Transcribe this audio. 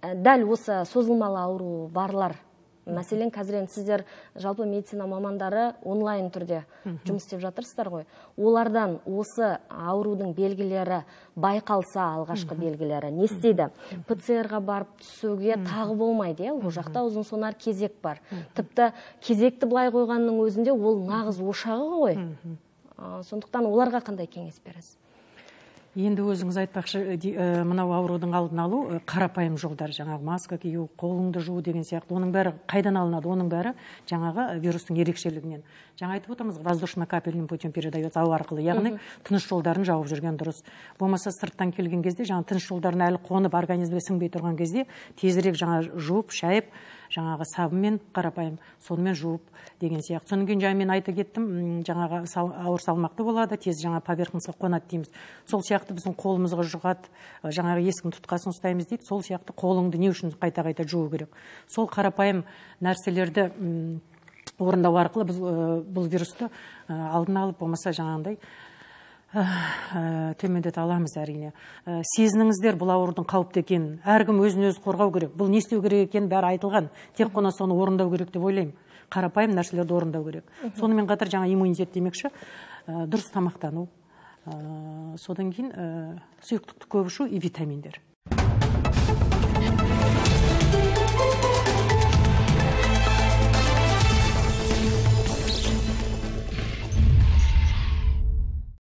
Э, дәл осы созылмалы ауру барлар мәселен қазір енді сіздер жалпы медицина мамандары онлайн түрде жұмыс істеп жатырсыздар ғой олардан осы аурудың белгілері байқалса алғашқы белгілері не істейді пцр ға барып түсуге тағы болмайды иә ол жақта ұзын сонар кезек бар тіпті кезекті былай қойғанның өзінде ол нағыз ошағы ғой сондықтан оларға қандай кеңес бересіз енді өзіңіз айтпақшы ә, мынау аурудың алдын алу э, қарапайым жолдар жаңағы маска кию қолыңды жуу деген сияқты оның бәрі қайдан алынады оның бәрі жаңағы вирустың ерекшелігінен жаңа айтып отырмыз ғой воздушно капельным путем передается ауа арқылы яғни тыныс жолдарын жауып жүрген дұрыс болмаса сырттан келген кезде жаңағы тыныс жолдарына әлі қонып организмге сіңбей тұрған кезде тезірек жаңа жуып шайып жаңағы сабынмен қарапайым сонымен жуып деген сияқты содан кейін жаңа мен айта кеттім жаңағы ауыр салмақты болады тез жаңа поверхностьқа қонады дейміз сол сияқты сияқты біздің қолымызға жұғады жаңағы есіктің тұтқасын ұстаймыз дейді сол сияқты қолыңды не үшін қайта қайта жуу керек сол қарапайым нәрселерді орындау арқылы біз бұл вирусты алдын алып болмаса жаңағындай төмендете аламыз әрине сезініңіздер бұл аурудың қауіпті екенін әркім өзін өзі қорғау керек бұл не істеу керек екенін бәрі айтылған тек қана соны орындау керек деп ойлаймын қарапайым нәрселерді орындау керек сонымен қатар жаңа иммунитет демекші дұрыс тамақтану содан кейін сұйықтықты көп ішу и витаминдер